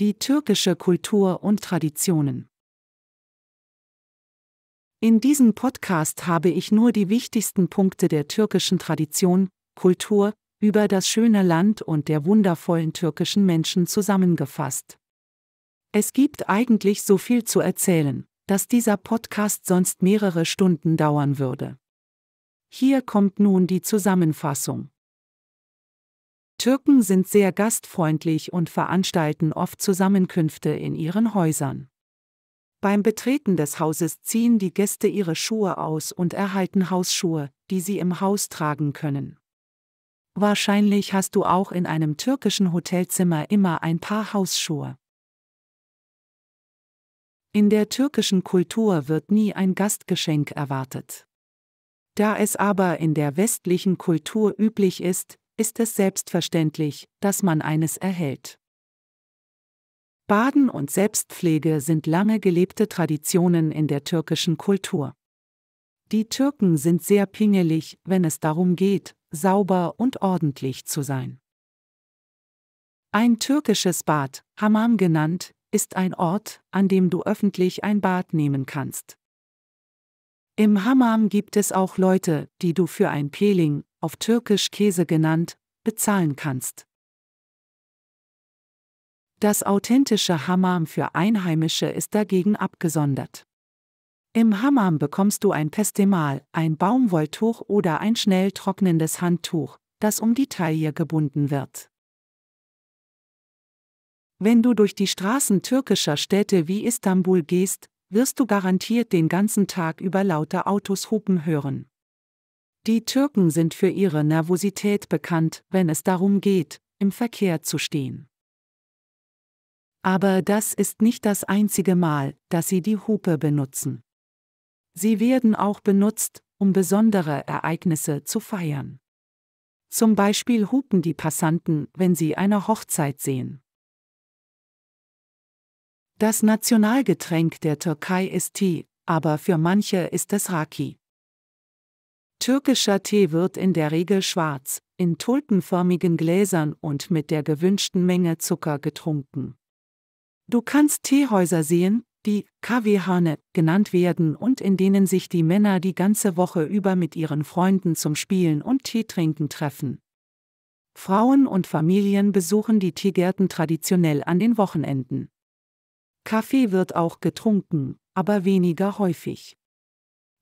Die türkische Kultur und Traditionen. In diesem Podcast habe ich nur die wichtigsten Punkte der türkischen Tradition, Kultur, über das schöne Land und der wundervollen türkischen Menschen zusammengefasst. Es gibt eigentlich so viel zu erzählen, dass dieser Podcast sonst mehrere Stunden dauern würde. Hier kommt nun die Zusammenfassung. Türken sind sehr gastfreundlich und veranstalten oft Zusammenkünfte in ihren Häusern. Beim Betreten des Hauses ziehen die Gäste ihre Schuhe aus und erhalten Hausschuhe, die sie im Haus tragen können. Wahrscheinlich hast du auch in einem türkischen Hotelzimmer immer ein paar Hausschuhe. In der türkischen Kultur wird nie ein Gastgeschenk erwartet. Da es aber in der westlichen Kultur üblich ist, ist es selbstverständlich, dass man eines erhält. Baden und Selbstpflege sind lange gelebte Traditionen in der türkischen Kultur. Die Türken sind sehr pingelig, wenn es darum geht, sauber und ordentlich zu sein. Ein türkisches Bad, Hammam genannt, ist ein Ort, an dem du öffentlich ein Bad nehmen kannst. Im Hammam gibt es auch Leute, die du für ein Peeling, auf Türkisch Käse genannt, bezahlen kannst. Das authentische Hammam für Einheimische ist dagegen abgesondert. Im Hammam bekommst du ein Pestemal, ein Baumwolltuch oder ein schnell trocknendes Handtuch, das um die Taille gebunden wird. Wenn du durch die Straßen türkischer Städte wie Istanbul gehst, wirst du garantiert den ganzen Tag über laute Autos hupen hören. Die Türken sind für ihre Nervosität bekannt, wenn es darum geht, im Verkehr zu stehen. Aber das ist nicht das einzige Mal, dass sie die Hupe benutzen. Sie werden auch benutzt, um besondere Ereignisse zu feiern. Zum Beispiel hupen die Passanten, wenn sie eine Hochzeit sehen. Das Nationalgetränk der Türkei ist Tee, aber für manche ist es Raki. Türkischer Tee wird in der Regel schwarz, in tulpenförmigen Gläsern und mit der gewünschten Menge Zucker getrunken. Du kannst Teehäuser sehen, die Kaviarne genannt werden und in denen sich die Männer die ganze Woche über mit ihren Freunden zum Spielen und Teetrinken treffen. Frauen und Familien besuchen die Teegärten traditionell an den Wochenenden. Kaffee wird auch getrunken, aber weniger häufig.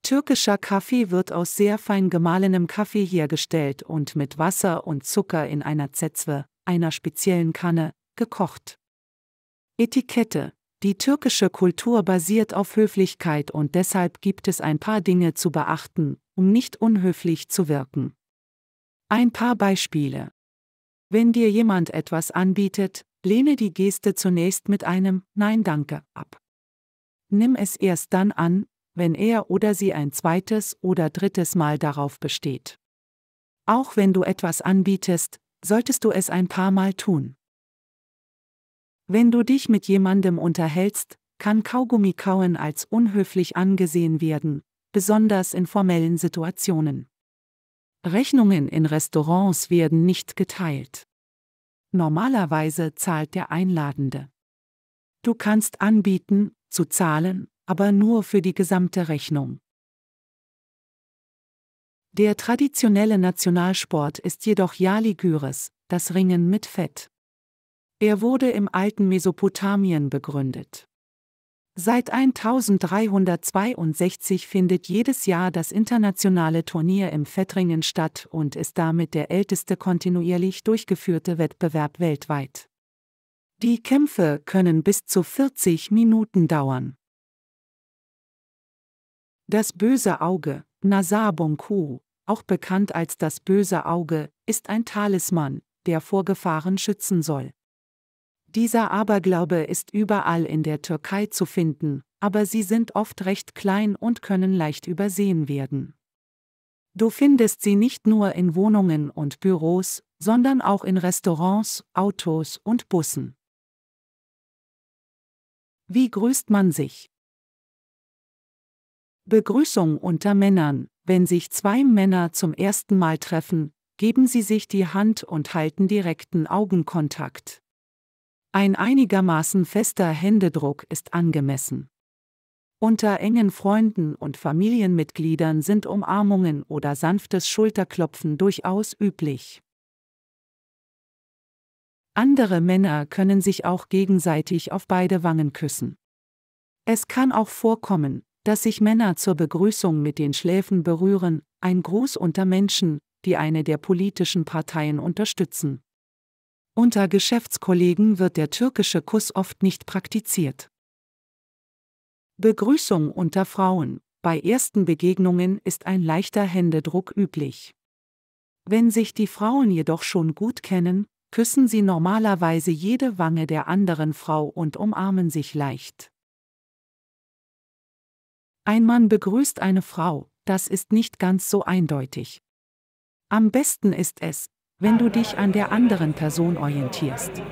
Türkischer Kaffee wird aus sehr fein gemahlenem Kaffee hergestellt und mit Wasser und Zucker in einer Zetzwe, einer speziellen Kanne, gekocht. Etikette Die türkische Kultur basiert auf Höflichkeit und deshalb gibt es ein paar Dinge zu beachten, um nicht unhöflich zu wirken. Ein paar Beispiele. Wenn dir jemand etwas anbietet, lehne die Geste zunächst mit einem Nein danke ab. Nimm es erst dann an, wenn er oder sie ein zweites oder drittes Mal darauf besteht. Auch wenn du etwas anbietest, solltest du es ein paar Mal tun. Wenn du dich mit jemandem unterhältst, kann Kaugummi kauen als unhöflich angesehen werden, besonders in formellen Situationen. Rechnungen in Restaurants werden nicht geteilt. Normalerweise zahlt der Einladende. Du kannst anbieten, zu zahlen aber nur für die gesamte Rechnung. Der traditionelle Nationalsport ist jedoch Yali Gyres, das Ringen mit Fett. Er wurde im alten Mesopotamien begründet. Seit 1362 findet jedes Jahr das internationale Turnier im Fettringen statt und ist damit der älteste kontinuierlich durchgeführte Wettbewerb weltweit. Die Kämpfe können bis zu 40 Minuten dauern. Das böse Auge, Nasabonku, auch bekannt als das böse Auge, ist ein Talisman, der vor Gefahren schützen soll. Dieser Aberglaube ist überall in der Türkei zu finden, aber sie sind oft recht klein und können leicht übersehen werden. Du findest sie nicht nur in Wohnungen und Büros, sondern auch in Restaurants, Autos und Bussen. Wie grüßt man sich? Begrüßung unter Männern. Wenn sich zwei Männer zum ersten Mal treffen, geben sie sich die Hand und halten direkten Augenkontakt. Ein einigermaßen fester Händedruck ist angemessen. Unter engen Freunden und Familienmitgliedern sind Umarmungen oder sanftes Schulterklopfen durchaus üblich. Andere Männer können sich auch gegenseitig auf beide Wangen küssen. Es kann auch vorkommen, dass sich Männer zur Begrüßung mit den Schläfen berühren, ein Gruß unter Menschen, die eine der politischen Parteien unterstützen. Unter Geschäftskollegen wird der türkische Kuss oft nicht praktiziert. Begrüßung unter Frauen. Bei ersten Begegnungen ist ein leichter Händedruck üblich. Wenn sich die Frauen jedoch schon gut kennen, küssen sie normalerweise jede Wange der anderen Frau und umarmen sich leicht. Ein Mann begrüßt eine Frau, das ist nicht ganz so eindeutig. Am besten ist es, wenn du dich an der anderen Person orientierst.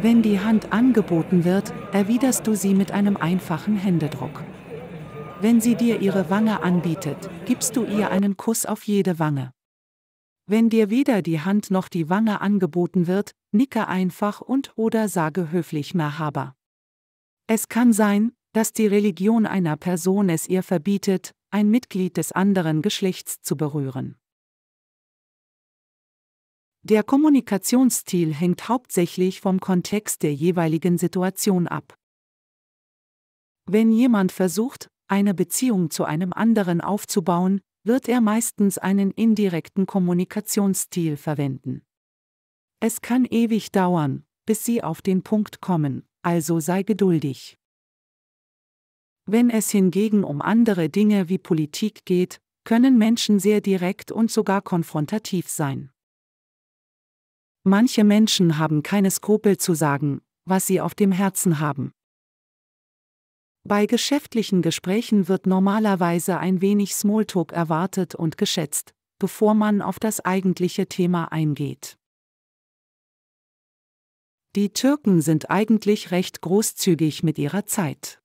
Wenn die Hand angeboten wird, erwiderst du sie mit einem einfachen Händedruck. Wenn sie dir ihre Wange anbietet, gibst du ihr einen Kuss auf jede Wange. Wenn dir weder die Hand noch die Wange angeboten wird, nicke einfach und oder sage höflich Nahaba. Es kann sein, dass die Religion einer Person es ihr verbietet, ein Mitglied des anderen Geschlechts zu berühren. Der Kommunikationsstil hängt hauptsächlich vom Kontext der jeweiligen Situation ab. Wenn jemand versucht, eine Beziehung zu einem anderen aufzubauen, wird er meistens einen indirekten Kommunikationsstil verwenden. Es kann ewig dauern, bis sie auf den Punkt kommen, also sei geduldig. Wenn es hingegen um andere Dinge wie Politik geht, können Menschen sehr direkt und sogar konfrontativ sein. Manche Menschen haben keine Skrupel zu sagen, was sie auf dem Herzen haben. Bei geschäftlichen Gesprächen wird normalerweise ein wenig Smalltalk erwartet und geschätzt, bevor man auf das eigentliche Thema eingeht. Die Türken sind eigentlich recht großzügig mit ihrer Zeit.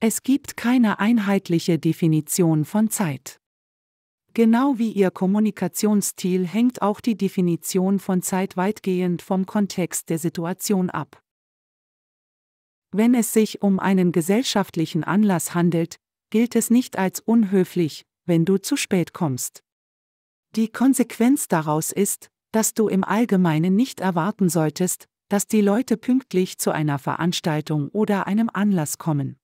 Es gibt keine einheitliche Definition von Zeit. Genau wie ihr Kommunikationsstil hängt auch die Definition von Zeit weitgehend vom Kontext der Situation ab. Wenn es sich um einen gesellschaftlichen Anlass handelt, gilt es nicht als unhöflich, wenn du zu spät kommst. Die Konsequenz daraus ist, dass du im Allgemeinen nicht erwarten solltest, dass die Leute pünktlich zu einer Veranstaltung oder einem Anlass kommen.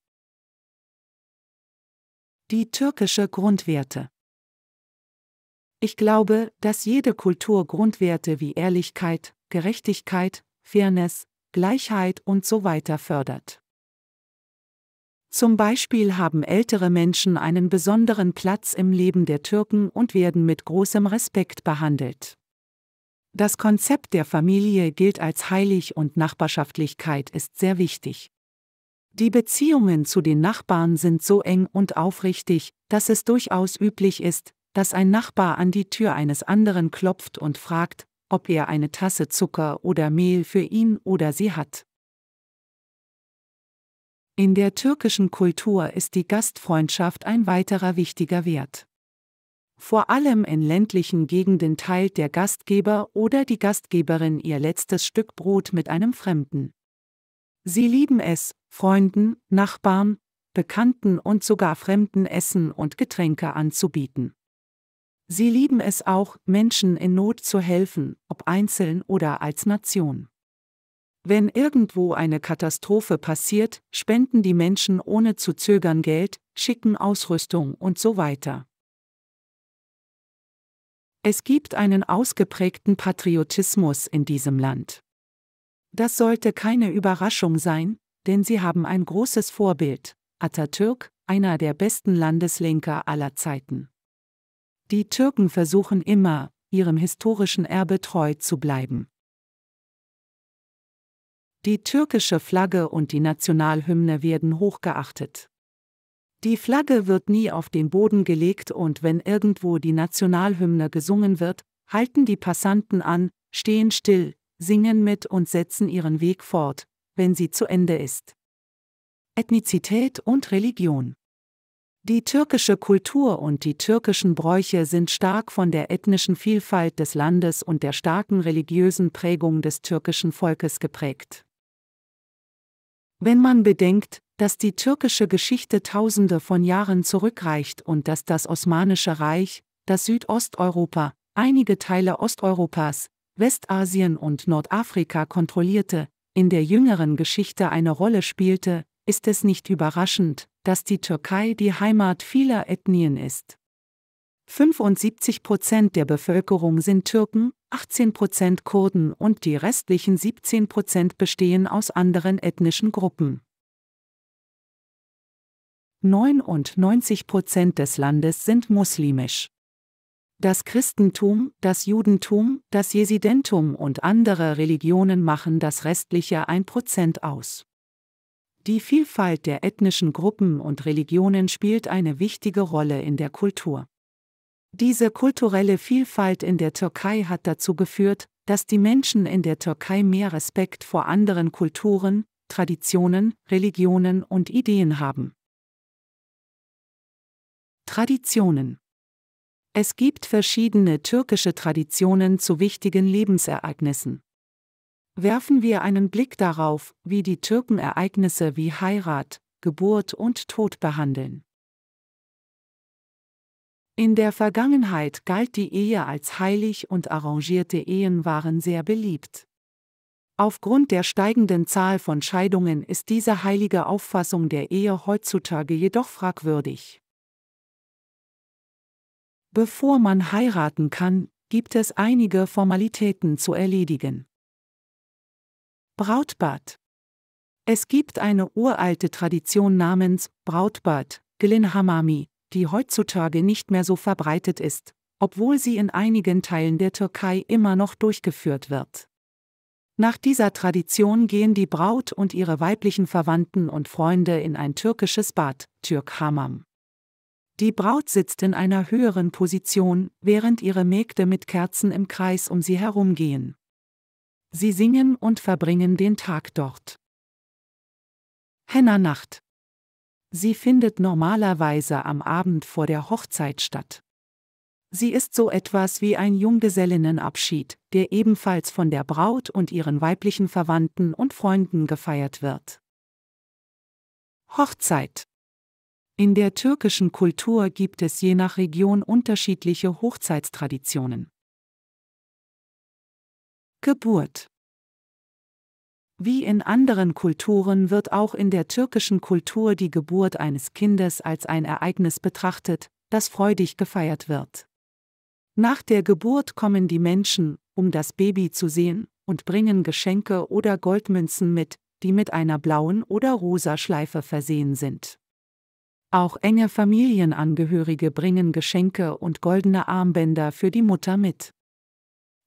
Die türkische Grundwerte. Ich glaube, dass jede Kultur Grundwerte wie Ehrlichkeit, Gerechtigkeit, Fairness, Gleichheit und so weiter fördert. Zum Beispiel haben ältere Menschen einen besonderen Platz im Leben der Türken und werden mit großem Respekt behandelt. Das Konzept der Familie gilt als heilig und Nachbarschaftlichkeit ist sehr wichtig. Die Beziehungen zu den Nachbarn sind so eng und aufrichtig, dass es durchaus üblich ist, dass ein Nachbar an die Tür eines anderen klopft und fragt, ob er eine Tasse Zucker oder Mehl für ihn oder sie hat. In der türkischen Kultur ist die Gastfreundschaft ein weiterer wichtiger Wert. Vor allem in ländlichen Gegenden teilt der Gastgeber oder die Gastgeberin ihr letztes Stück Brot mit einem Fremden. Sie lieben es, Freunden, Nachbarn, Bekannten und sogar Fremden Essen und Getränke anzubieten. Sie lieben es auch, Menschen in Not zu helfen, ob einzeln oder als Nation. Wenn irgendwo eine Katastrophe passiert, spenden die Menschen ohne zu zögern Geld, schicken Ausrüstung und so weiter. Es gibt einen ausgeprägten Patriotismus in diesem Land. Das sollte keine Überraschung sein, denn sie haben ein großes Vorbild, Atatürk, einer der besten Landeslenker aller Zeiten. Die Türken versuchen immer, ihrem historischen Erbe treu zu bleiben. Die türkische Flagge und die Nationalhymne werden hochgeachtet. Die Flagge wird nie auf den Boden gelegt und wenn irgendwo die Nationalhymne gesungen wird, halten die Passanten an, stehen still, singen mit und setzen ihren Weg fort, wenn sie zu Ende ist. Ethnizität und Religion Die türkische Kultur und die türkischen Bräuche sind stark von der ethnischen Vielfalt des Landes und der starken religiösen Prägung des türkischen Volkes geprägt. Wenn man bedenkt, dass die türkische Geschichte tausende von Jahren zurückreicht und dass das Osmanische Reich, das Südosteuropa, einige Teile Osteuropas, Westasien und Nordafrika kontrollierte, in der jüngeren Geschichte eine Rolle spielte, ist es nicht überraschend, dass die Türkei die Heimat vieler Ethnien ist. 75 Prozent der Bevölkerung sind Türken, 18 Prozent Kurden und die restlichen 17 Prozent bestehen aus anderen ethnischen Gruppen. 99 Prozent des Landes sind muslimisch. Das Christentum, das Judentum, das Jesidentum und andere Religionen machen das restliche 1% aus. Die Vielfalt der ethnischen Gruppen und Religionen spielt eine wichtige Rolle in der Kultur. Diese kulturelle Vielfalt in der Türkei hat dazu geführt, dass die Menschen in der Türkei mehr Respekt vor anderen Kulturen, Traditionen, Religionen und Ideen haben. Traditionen es gibt verschiedene türkische Traditionen zu wichtigen Lebensereignissen. Werfen wir einen Blick darauf, wie die Türken Ereignisse wie Heirat, Geburt und Tod behandeln. In der Vergangenheit galt die Ehe als heilig und arrangierte Ehen waren sehr beliebt. Aufgrund der steigenden Zahl von Scheidungen ist diese heilige Auffassung der Ehe heutzutage jedoch fragwürdig. Bevor man heiraten kann, gibt es einige Formalitäten zu erledigen. Brautbad Es gibt eine uralte Tradition namens Brautbad, Glinhamami, die heutzutage nicht mehr so verbreitet ist, obwohl sie in einigen Teilen der Türkei immer noch durchgeführt wird. Nach dieser Tradition gehen die Braut und ihre weiblichen Verwandten und Freunde in ein türkisches Bad, Türkhamam. Die Braut sitzt in einer höheren Position, während ihre Mägde mit Kerzen im Kreis um sie herumgehen. Sie singen und verbringen den Tag dort. Henna-Nacht. Sie findet normalerweise am Abend vor der Hochzeit statt. Sie ist so etwas wie ein Junggesellinnenabschied, der ebenfalls von der Braut und ihren weiblichen Verwandten und Freunden gefeiert wird. Hochzeit in der türkischen Kultur gibt es je nach Region unterschiedliche Hochzeitstraditionen. Geburt Wie in anderen Kulturen wird auch in der türkischen Kultur die Geburt eines Kindes als ein Ereignis betrachtet, das freudig gefeiert wird. Nach der Geburt kommen die Menschen, um das Baby zu sehen, und bringen Geschenke oder Goldmünzen mit, die mit einer blauen oder rosa Schleife versehen sind. Auch enge Familienangehörige bringen Geschenke und goldene Armbänder für die Mutter mit.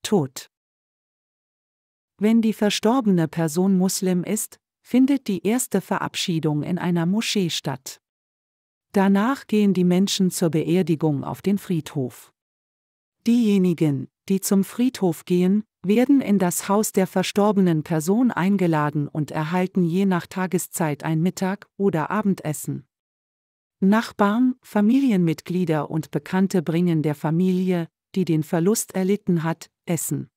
Tod. Wenn die verstorbene Person Muslim ist, findet die erste Verabschiedung in einer Moschee statt. Danach gehen die Menschen zur Beerdigung auf den Friedhof. Diejenigen, die zum Friedhof gehen, werden in das Haus der verstorbenen Person eingeladen und erhalten je nach Tageszeit ein Mittag- oder Abendessen. Nachbarn, Familienmitglieder und Bekannte bringen der Familie, die den Verlust erlitten hat, Essen.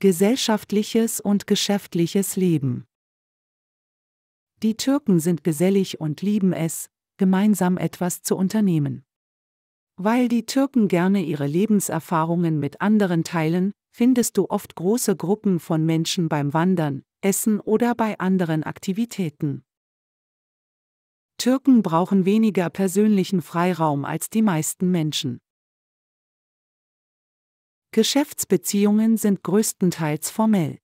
Gesellschaftliches und geschäftliches Leben Die Türken sind gesellig und lieben es, gemeinsam etwas zu unternehmen. Weil die Türken gerne ihre Lebenserfahrungen mit anderen teilen, findest du oft große Gruppen von Menschen beim Wandern, Essen oder bei anderen Aktivitäten. Türken brauchen weniger persönlichen Freiraum als die meisten Menschen. Geschäftsbeziehungen sind größtenteils formell.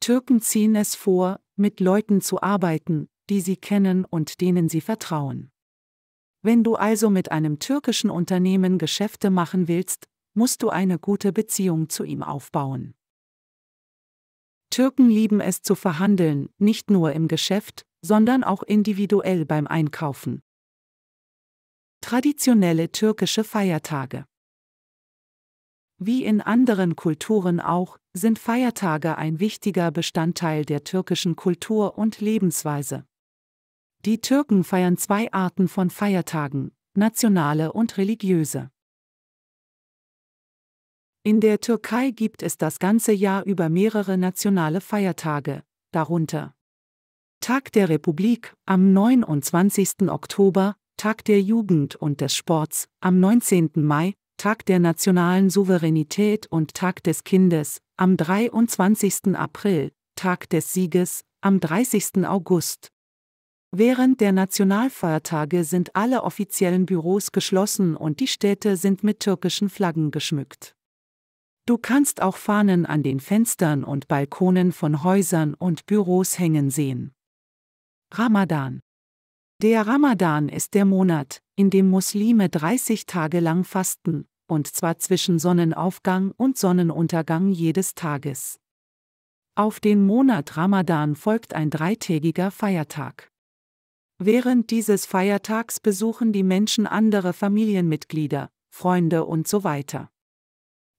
Türken ziehen es vor, mit Leuten zu arbeiten, die sie kennen und denen sie vertrauen. Wenn du also mit einem türkischen Unternehmen Geschäfte machen willst, musst du eine gute Beziehung zu ihm aufbauen. Türken lieben es zu verhandeln, nicht nur im Geschäft, sondern auch individuell beim Einkaufen. Traditionelle türkische Feiertage Wie in anderen Kulturen auch, sind Feiertage ein wichtiger Bestandteil der türkischen Kultur und Lebensweise. Die Türken feiern zwei Arten von Feiertagen, nationale und religiöse. In der Türkei gibt es das ganze Jahr über mehrere nationale Feiertage, darunter Tag der Republik am 29. Oktober, Tag der Jugend und des Sports am 19. Mai, Tag der nationalen Souveränität und Tag des Kindes am 23. April, Tag des Sieges am 30. August. Während der Nationalfeiertage sind alle offiziellen Büros geschlossen und die Städte sind mit türkischen Flaggen geschmückt. Du kannst auch Fahnen an den Fenstern und Balkonen von Häusern und Büros hängen sehen. Ramadan. Der Ramadan ist der Monat, in dem Muslime 30 Tage lang fasten, und zwar zwischen Sonnenaufgang und Sonnenuntergang jedes Tages. Auf den Monat Ramadan folgt ein dreitägiger Feiertag. Während dieses Feiertags besuchen die Menschen andere Familienmitglieder, Freunde und so weiter.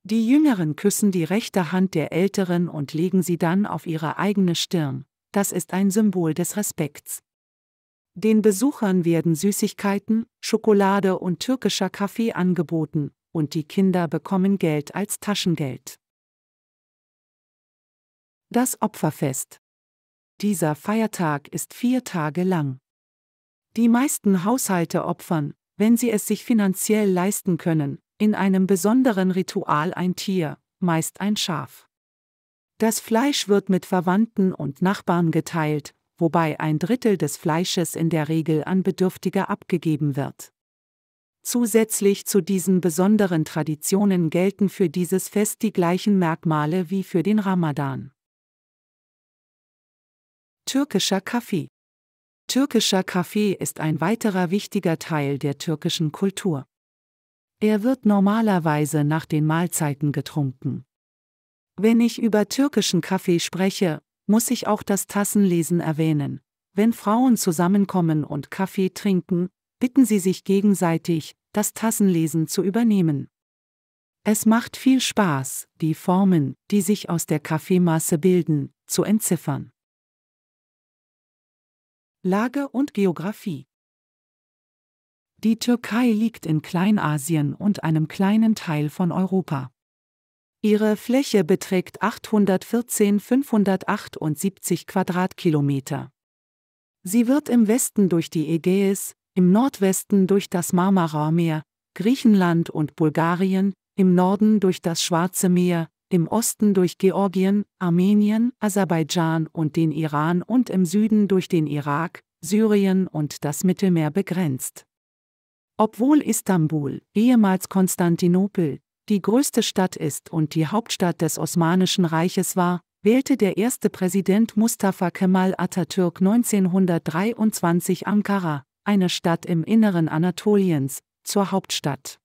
Die Jüngeren küssen die rechte Hand der Älteren und legen sie dann auf ihre eigene Stirn, das ist ein Symbol des Respekts. Den Besuchern werden Süßigkeiten, Schokolade und türkischer Kaffee angeboten, und die Kinder bekommen Geld als Taschengeld. Das Opferfest. Dieser Feiertag ist vier Tage lang. Die meisten Haushalte opfern, wenn sie es sich finanziell leisten können, in einem besonderen Ritual ein Tier, meist ein Schaf. Das Fleisch wird mit Verwandten und Nachbarn geteilt, wobei ein Drittel des Fleisches in der Regel an Bedürftige abgegeben wird. Zusätzlich zu diesen besonderen Traditionen gelten für dieses Fest die gleichen Merkmale wie für den Ramadan. Türkischer Kaffee Türkischer Kaffee ist ein weiterer wichtiger Teil der türkischen Kultur. Er wird normalerweise nach den Mahlzeiten getrunken. Wenn ich über türkischen Kaffee spreche, muss ich auch das Tassenlesen erwähnen. Wenn Frauen zusammenkommen und Kaffee trinken, bitten sie sich gegenseitig, das Tassenlesen zu übernehmen. Es macht viel Spaß, die Formen, die sich aus der Kaffeemasse bilden, zu entziffern. Lage und Geografie Die Türkei liegt in Kleinasien und einem kleinen Teil von Europa. Ihre Fläche beträgt 814,578 Quadratkilometer. Sie wird im Westen durch die Ägäis, im Nordwesten durch das Marmarameer, Griechenland und Bulgarien, im Norden durch das Schwarze Meer, im Osten durch Georgien, Armenien, Aserbaidschan und den Iran und im Süden durch den Irak, Syrien und das Mittelmeer begrenzt. Obwohl Istanbul, ehemals Konstantinopel, die größte Stadt ist und die Hauptstadt des Osmanischen Reiches war, wählte der erste Präsident Mustafa Kemal Atatürk 1923 Ankara, eine Stadt im Inneren Anatoliens, zur Hauptstadt.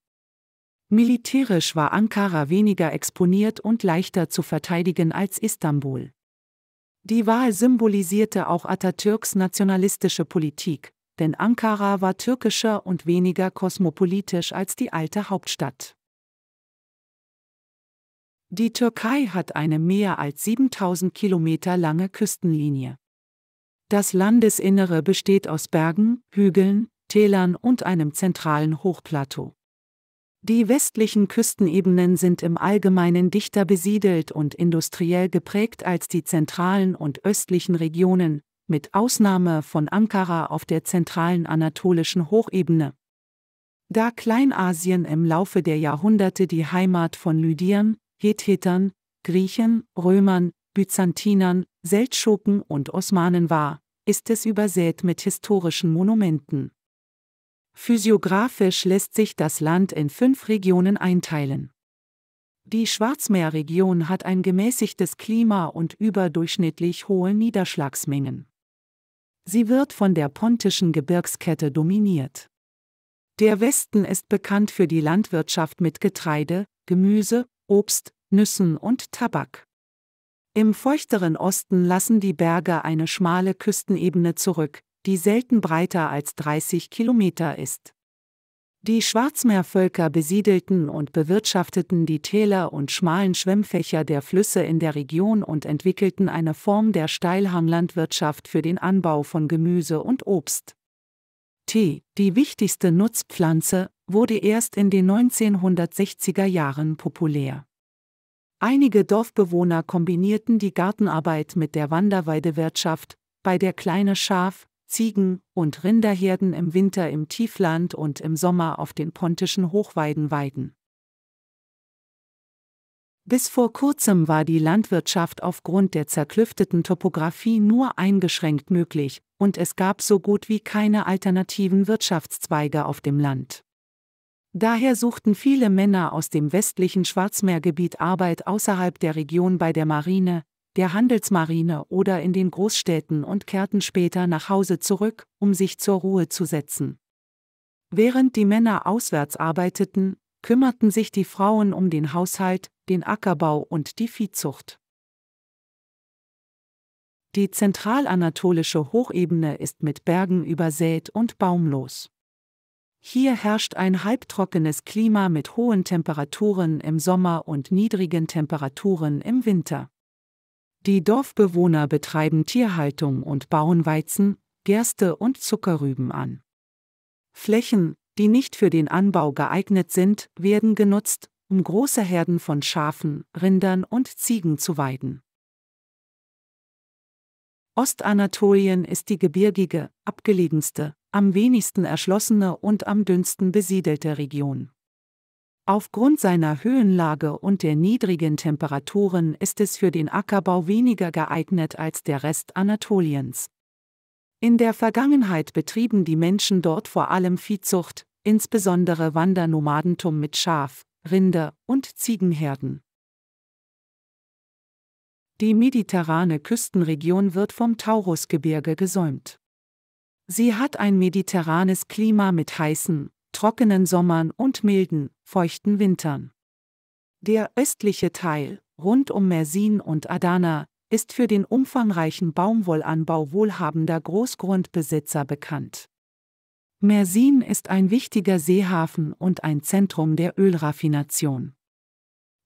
Militärisch war Ankara weniger exponiert und leichter zu verteidigen als Istanbul. Die Wahl symbolisierte auch Atatürks nationalistische Politik, denn Ankara war türkischer und weniger kosmopolitisch als die alte Hauptstadt. Die Türkei hat eine mehr als 7000 Kilometer lange Küstenlinie. Das Landesinnere besteht aus Bergen, Hügeln, Tälern und einem zentralen Hochplateau. Die westlichen Küstenebenen sind im Allgemeinen dichter besiedelt und industriell geprägt als die zentralen und östlichen Regionen, mit Ausnahme von Ankara auf der zentralen anatolischen Hochebene. Da Kleinasien im Laufe der Jahrhunderte die Heimat von Lydien, Hethitern, Griechen, Römern, Byzantinern, Seldschuken und Osmanen war, ist es übersät mit historischen Monumenten. Physiografisch lässt sich das Land in fünf Regionen einteilen. Die Schwarzmeerregion hat ein gemäßigtes Klima und überdurchschnittlich hohe Niederschlagsmengen. Sie wird von der pontischen Gebirgskette dominiert. Der Westen ist bekannt für die Landwirtschaft mit Getreide, Gemüse, Obst, Nüssen und Tabak. Im feuchteren Osten lassen die Berge eine schmale Küstenebene zurück, die selten breiter als 30 Kilometer ist. Die Schwarzmeervölker besiedelten und bewirtschafteten die Täler und schmalen Schwemmfächer der Flüsse in der Region und entwickelten eine Form der Steilhanglandwirtschaft für den Anbau von Gemüse und Obst. Tee, die wichtigste Nutzpflanze, wurde erst in den 1960er Jahren populär. Einige Dorfbewohner kombinierten die Gartenarbeit mit der Wanderweidewirtschaft, bei der kleine Schaf-, Ziegen- und Rinderherden im Winter im Tiefland und im Sommer auf den pontischen Hochweiden weiden. Bis vor kurzem war die Landwirtschaft aufgrund der zerklüfteten Topographie nur eingeschränkt möglich, und es gab so gut wie keine alternativen Wirtschaftszweige auf dem Land. Daher suchten viele Männer aus dem westlichen Schwarzmeergebiet Arbeit außerhalb der Region bei der Marine, der Handelsmarine oder in den Großstädten und kehrten später nach Hause zurück, um sich zur Ruhe zu setzen. Während die Männer auswärts arbeiteten, kümmerten sich die Frauen um den Haushalt, den Ackerbau und die Viehzucht. Die zentralanatolische Hochebene ist mit Bergen übersät und baumlos. Hier herrscht ein halbtrockenes Klima mit hohen Temperaturen im Sommer und niedrigen Temperaturen im Winter. Die Dorfbewohner betreiben Tierhaltung und bauen Weizen, Gerste und Zuckerrüben an. Flächen, die nicht für den Anbau geeignet sind, werden genutzt, um große Herden von Schafen, Rindern und Ziegen zu weiden. Ostanatolien ist die gebirgige, abgelegenste, am wenigsten erschlossene und am dünnsten besiedelte Region. Aufgrund seiner Höhenlage und der niedrigen Temperaturen ist es für den Ackerbau weniger geeignet als der Rest Anatoliens. In der Vergangenheit betrieben die Menschen dort vor allem Viehzucht, insbesondere Wandernomadentum mit Schaf, Rinder und Ziegenherden. Die mediterrane Küstenregion wird vom Taurusgebirge gesäumt. Sie hat ein mediterranes Klima mit heißen, trockenen Sommern und milden, feuchten Wintern. Der östliche Teil, rund um Mersin und Adana, ist für den umfangreichen Baumwollanbau wohlhabender Großgrundbesitzer bekannt. Mersin ist ein wichtiger Seehafen und ein Zentrum der Ölraffination.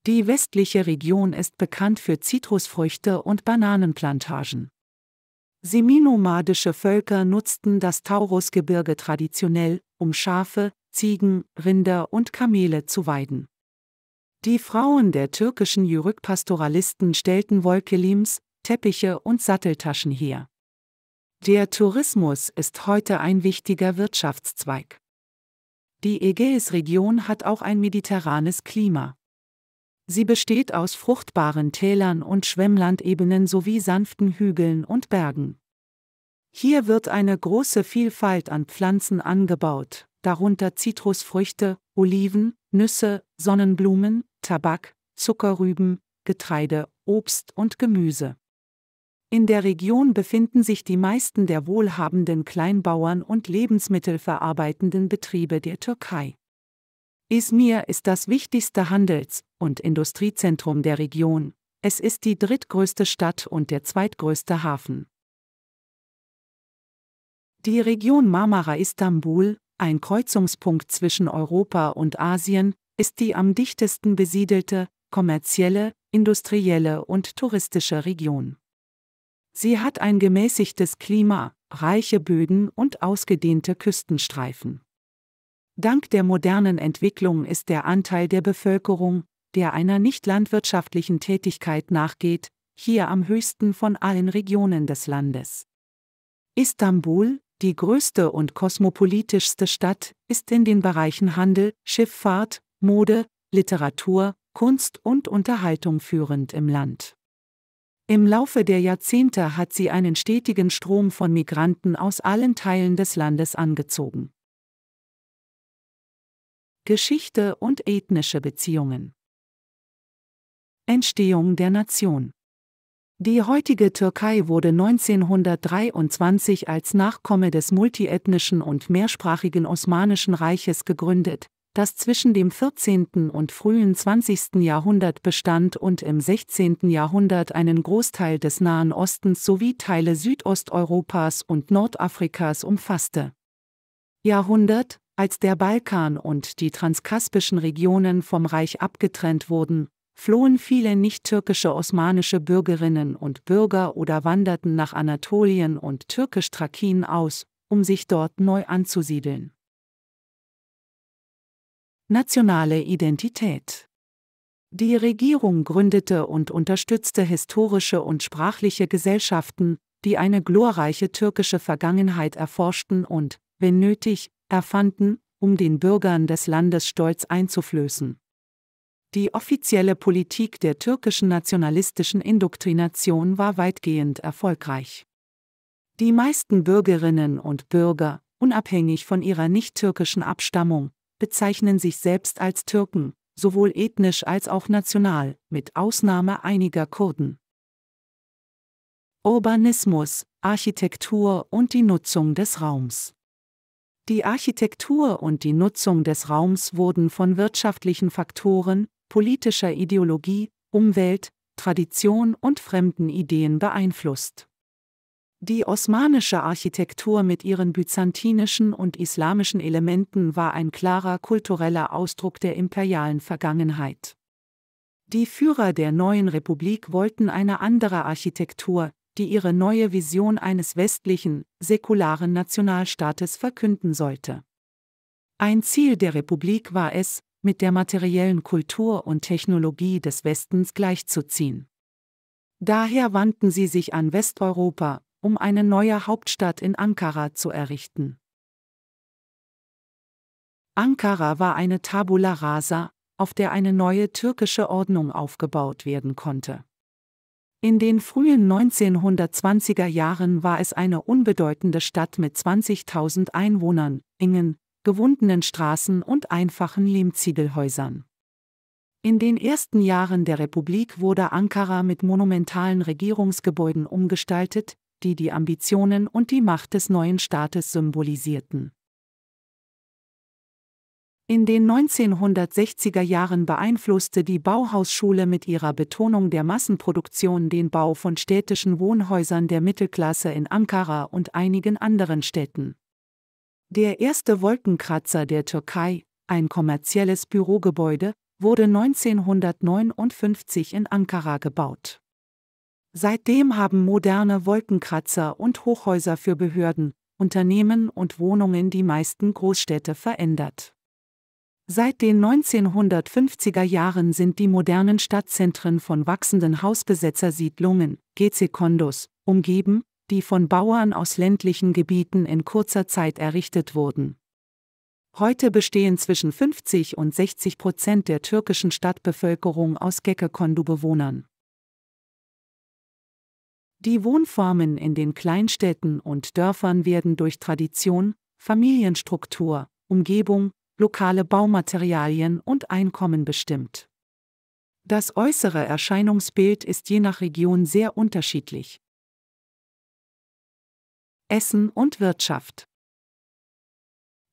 Die westliche Region ist bekannt für Zitrusfrüchte und Bananenplantagen. Seminomadische Völker nutzten das Taurusgebirge traditionell, um Schafe, Ziegen, Rinder und Kamele zu weiden. Die Frauen der türkischen Jürük-Pastoralisten stellten Wolkelims, Teppiche und Satteltaschen her. Der Tourismus ist heute ein wichtiger Wirtschaftszweig. Die Ägäisregion hat auch ein mediterranes Klima. Sie besteht aus fruchtbaren Tälern und Schwemmlandebenen sowie sanften Hügeln und Bergen. Hier wird eine große Vielfalt an Pflanzen angebaut, darunter Zitrusfrüchte, Oliven, Nüsse, Sonnenblumen, Tabak, Zuckerrüben, Getreide, Obst und Gemüse. In der Region befinden sich die meisten der wohlhabenden Kleinbauern und lebensmittelverarbeitenden Betriebe der Türkei. Izmir ist das wichtigste Handels- und Industriezentrum der Region. Es ist die drittgrößte Stadt und der zweitgrößte Hafen. Die Region Marmara Istanbul, ein Kreuzungspunkt zwischen Europa und Asien, ist die am dichtesten besiedelte, kommerzielle, industrielle und touristische Region. Sie hat ein gemäßigtes Klima, reiche Böden und ausgedehnte Küstenstreifen. Dank der modernen Entwicklung ist der Anteil der Bevölkerung, der einer nicht landwirtschaftlichen Tätigkeit nachgeht, hier am höchsten von allen Regionen des Landes. Istanbul, die größte und kosmopolitischste Stadt, ist in den Bereichen Handel, Schifffahrt, Mode, Literatur, Kunst und Unterhaltung führend im Land. Im Laufe der Jahrzehnte hat sie einen stetigen Strom von Migranten aus allen Teilen des Landes angezogen. Geschichte und ethnische Beziehungen Entstehung der Nation Die heutige Türkei wurde 1923 als Nachkomme des multiethnischen und mehrsprachigen Osmanischen Reiches gegründet, das zwischen dem 14. und frühen 20. Jahrhundert bestand und im 16. Jahrhundert einen Großteil des Nahen Ostens sowie Teile Südosteuropas und Nordafrikas umfasste. Jahrhundert, als der Balkan und die transkaspischen Regionen vom Reich abgetrennt wurden, flohen viele nicht-türkische osmanische Bürgerinnen und Bürger oder wanderten nach Anatolien und türkisch trakien aus, um sich dort neu anzusiedeln. Nationale Identität. Die Regierung gründete und unterstützte historische und sprachliche Gesellschaften, die eine glorreiche türkische Vergangenheit erforschten und, wenn nötig, erfanden, um den Bürgern des Landes Stolz einzuflößen. Die offizielle Politik der türkischen nationalistischen Indoktrination war weitgehend erfolgreich. Die meisten Bürgerinnen und Bürger, unabhängig von ihrer nicht-türkischen Abstammung, bezeichnen sich selbst als Türken, sowohl ethnisch als auch national, mit Ausnahme einiger Kurden. Urbanismus, Architektur und die Nutzung des Raums. Die Architektur und die Nutzung des Raums wurden von wirtschaftlichen Faktoren, politischer Ideologie, Umwelt, Tradition und fremden Ideen beeinflusst. Die osmanische Architektur mit ihren byzantinischen und islamischen Elementen war ein klarer kultureller Ausdruck der imperialen Vergangenheit. Die Führer der neuen Republik wollten eine andere Architektur, die ihre neue Vision eines westlichen, säkularen Nationalstaates verkünden sollte. Ein Ziel der Republik war es, mit der materiellen Kultur und Technologie des Westens gleichzuziehen. Daher wandten sie sich an Westeuropa, um eine neue Hauptstadt in Ankara zu errichten. Ankara war eine Tabula rasa, auf der eine neue türkische Ordnung aufgebaut werden konnte. In den frühen 1920er Jahren war es eine unbedeutende Stadt mit 20.000 Einwohnern, engen, gewundenen Straßen und einfachen Lehmziegelhäusern. In den ersten Jahren der Republik wurde Ankara mit monumentalen Regierungsgebäuden umgestaltet, die die Ambitionen und die Macht des neuen Staates symbolisierten. In den 1960er Jahren beeinflusste die Bauhausschule mit ihrer Betonung der Massenproduktion den Bau von städtischen Wohnhäusern der Mittelklasse in Ankara und einigen anderen Städten. Der erste Wolkenkratzer der Türkei, ein kommerzielles Bürogebäude, wurde 1959 in Ankara gebaut. Seitdem haben moderne Wolkenkratzer und Hochhäuser für Behörden, Unternehmen und Wohnungen die meisten Großstädte verändert. Seit den 1950er Jahren sind die modernen Stadtzentren von wachsenden Hausbesetzersiedlungen, GC-Kondos, umgeben, die von Bauern aus ländlichen Gebieten in kurzer Zeit errichtet wurden. Heute bestehen zwischen 50 und 60 Prozent der türkischen Stadtbevölkerung aus Geke-Kondu-Bewohnern. Die Wohnformen in den Kleinstädten und Dörfern werden durch Tradition, Familienstruktur, Umgebung, lokale Baumaterialien und Einkommen bestimmt. Das äußere Erscheinungsbild ist je nach Region sehr unterschiedlich. Essen und Wirtschaft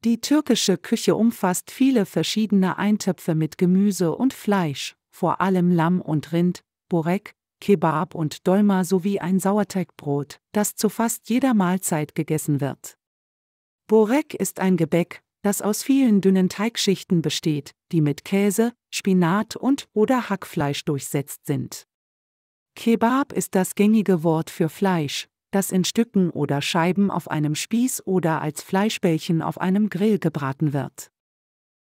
Die türkische Küche umfasst viele verschiedene Eintöpfe mit Gemüse und Fleisch, vor allem Lamm und Rind, Borek, Kebab und Dolma sowie ein Sauerteigbrot, das zu fast jeder Mahlzeit gegessen wird. Borek ist ein Gebäck, das aus vielen dünnen Teigschichten besteht, die mit Käse, Spinat und oder Hackfleisch durchsetzt sind. Kebab ist das gängige Wort für Fleisch, das in Stücken oder Scheiben auf einem Spieß oder als Fleischbällchen auf einem Grill gebraten wird.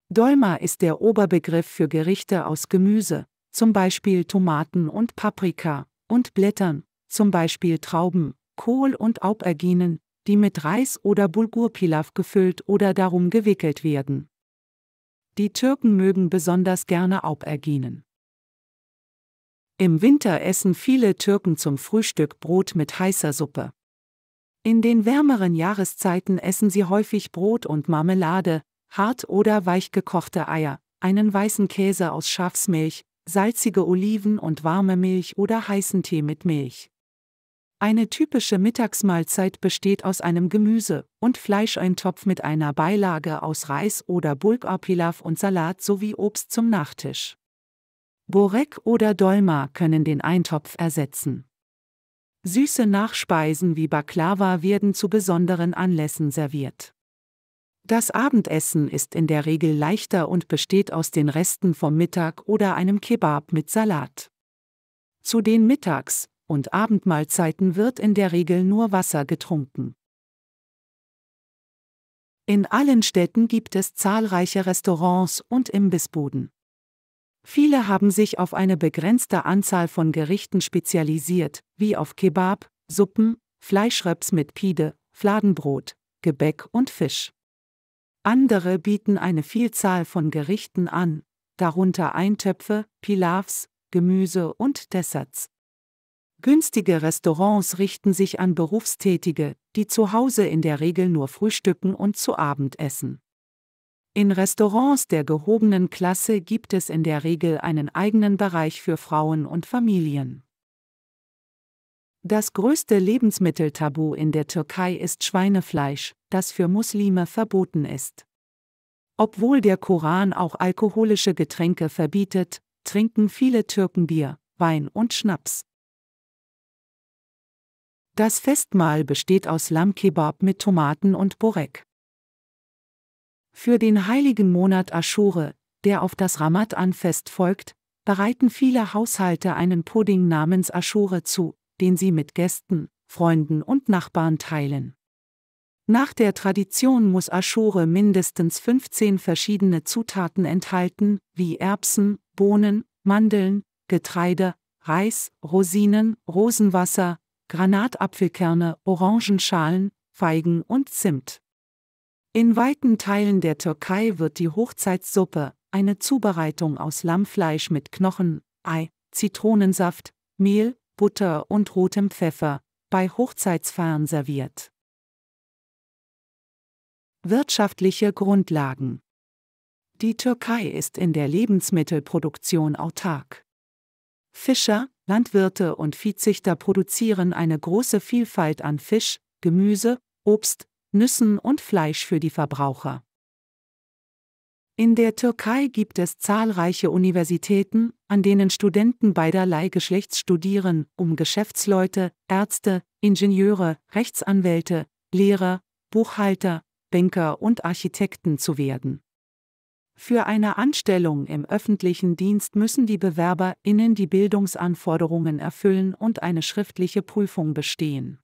Dolma ist der Oberbegriff für Gerichte aus Gemüse, zum Beispiel Tomaten und Paprika, und Blättern, zum Beispiel Trauben, Kohl und Auberginen, die mit Reis oder Bulgurpilaf gefüllt oder darum gewickelt werden. Die Türken mögen besonders gerne Auberginen. Im Winter essen viele Türken zum Frühstück Brot mit heißer Suppe. In den wärmeren Jahreszeiten essen sie häufig Brot und Marmelade, hart oder weich gekochte Eier, einen weißen Käse aus Schafsmilch, salzige Oliven und warme Milch oder heißen Tee mit Milch. Eine typische Mittagsmahlzeit besteht aus einem Gemüse- und Fleischeintopf mit einer Beilage aus Reis oder Bulgur-Pilaf und Salat sowie Obst zum Nachtisch. Borek oder Dolma können den Eintopf ersetzen. Süße Nachspeisen wie Baklava werden zu besonderen Anlässen serviert. Das Abendessen ist in der Regel leichter und besteht aus den Resten vom Mittag oder einem Kebab mit Salat. Zu den Mittags- und Abendmahlzeiten wird in der Regel nur Wasser getrunken. In allen Städten gibt es zahlreiche Restaurants und Imbissbuden. Viele haben sich auf eine begrenzte Anzahl von Gerichten spezialisiert, wie auf Kebab, Suppen, Fleischröps mit Pide, Fladenbrot, Gebäck und Fisch. Andere bieten eine Vielzahl von Gerichten an, darunter Eintöpfe, Pilafs, Gemüse und Desserts. Günstige Restaurants richten sich an Berufstätige, die zu Hause in der Regel nur frühstücken und zu Abend essen. In Restaurants der gehobenen Klasse gibt es in der Regel einen eigenen Bereich für Frauen und Familien. Das größte Lebensmitteltabu in der Türkei ist Schweinefleisch, das für Muslime verboten ist. Obwohl der Koran auch alkoholische Getränke verbietet, trinken viele Türken Bier, Wein und Schnaps. Das Festmahl besteht aus Lammkebab mit Tomaten und Borek. Für den heiligen Monat Aschure, der auf das Ramadan-Fest folgt, bereiten viele Haushalte einen Pudding namens Aschure zu, den sie mit Gästen, Freunden und Nachbarn teilen. Nach der Tradition muss Aschore mindestens 15 verschiedene Zutaten enthalten, wie Erbsen, Bohnen, Mandeln, Getreide, Reis, Rosinen, Rosenwasser, Granatapfelkerne, Orangenschalen, Feigen und Zimt. In weiten Teilen der Türkei wird die Hochzeitssuppe, eine Zubereitung aus Lammfleisch mit Knochen, Ei, Zitronensaft, Mehl, Butter und rotem Pfeffer, bei Hochzeitsfeiern serviert. Wirtschaftliche Grundlagen Die Türkei ist in der Lebensmittelproduktion autark. Fischer, Landwirte und Viehzüchter produzieren eine große Vielfalt an Fisch, Gemüse, Obst, Nüssen und Fleisch für die Verbraucher. In der Türkei gibt es zahlreiche Universitäten, an denen Studenten beiderlei Geschlechts studieren, um Geschäftsleute, Ärzte, Ingenieure, Rechtsanwälte, Lehrer, Buchhalter, Banker und Architekten zu werden. Für eine Anstellung im öffentlichen Dienst müssen die BewerberInnen die Bildungsanforderungen erfüllen und eine schriftliche Prüfung bestehen.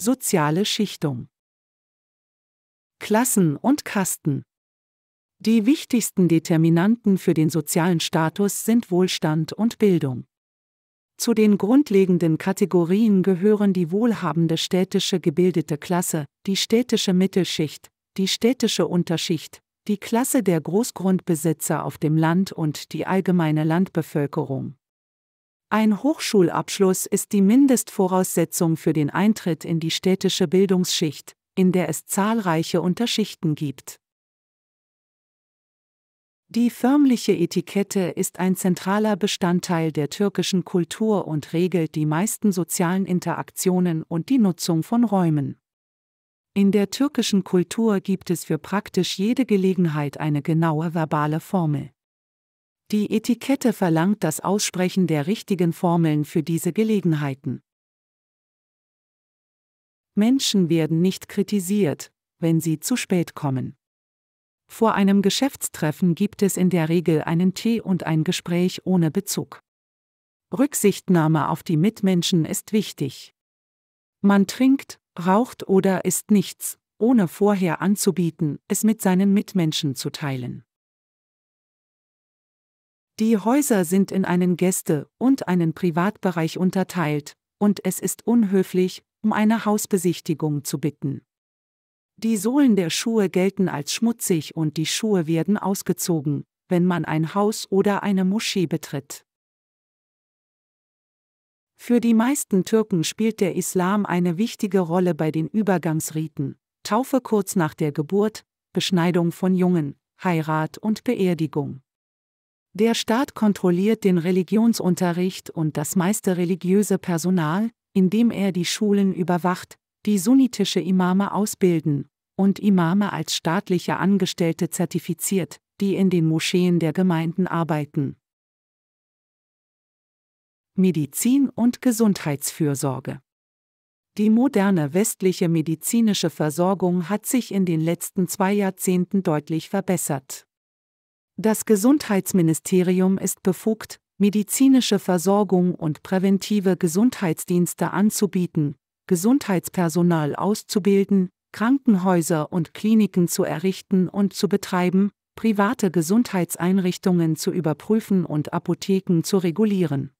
Soziale Schichtung Klassen und Kasten die wichtigsten Determinanten für den sozialen Status sind Wohlstand und Bildung. Zu den grundlegenden Kategorien gehören die wohlhabende städtische gebildete Klasse, die städtische Mittelschicht, die städtische Unterschicht, die Klasse der Großgrundbesitzer auf dem Land und die allgemeine Landbevölkerung. Ein Hochschulabschluss ist die Mindestvoraussetzung für den Eintritt in die städtische Bildungsschicht, in der es zahlreiche Unterschichten gibt. Die förmliche Etikette ist ein zentraler Bestandteil der türkischen Kultur und regelt die meisten sozialen Interaktionen und die Nutzung von Räumen. In der türkischen Kultur gibt es für praktisch jede Gelegenheit eine genaue verbale Formel. Die Etikette verlangt das Aussprechen der richtigen Formeln für diese Gelegenheiten. Menschen werden nicht kritisiert, wenn sie zu spät kommen. Vor einem Geschäftstreffen gibt es in der Regel einen Tee und ein Gespräch ohne Bezug. Rücksichtnahme auf die Mitmenschen ist wichtig. Man trinkt, raucht oder isst nichts, ohne vorher anzubieten, es mit seinen Mitmenschen zu teilen. Die Häuser sind in einen Gäste- und einen Privatbereich unterteilt, und es ist unhöflich, um eine Hausbesichtigung zu bitten. Die Sohlen der Schuhe gelten als schmutzig und die Schuhe werden ausgezogen, wenn man ein Haus oder eine Moschee betritt. Für die meisten Türken spielt der Islam eine wichtige Rolle bei den Übergangsriten, Taufe kurz nach der Geburt, Beschneidung von Jungen, Heirat und Beerdigung. Der Staat kontrolliert den Religionsunterricht und das meiste religiöse Personal, indem er die Schulen überwacht, die sunnitische Imame ausbilden und Imame als staatliche Angestellte zertifiziert, die in den Moscheen der Gemeinden arbeiten. Medizin und Gesundheitsfürsorge Die moderne westliche medizinische Versorgung hat sich in den letzten zwei Jahrzehnten deutlich verbessert. Das Gesundheitsministerium ist befugt, medizinische Versorgung und präventive Gesundheitsdienste anzubieten, Gesundheitspersonal auszubilden, Krankenhäuser und Kliniken zu errichten und zu betreiben, private Gesundheitseinrichtungen zu überprüfen und Apotheken zu regulieren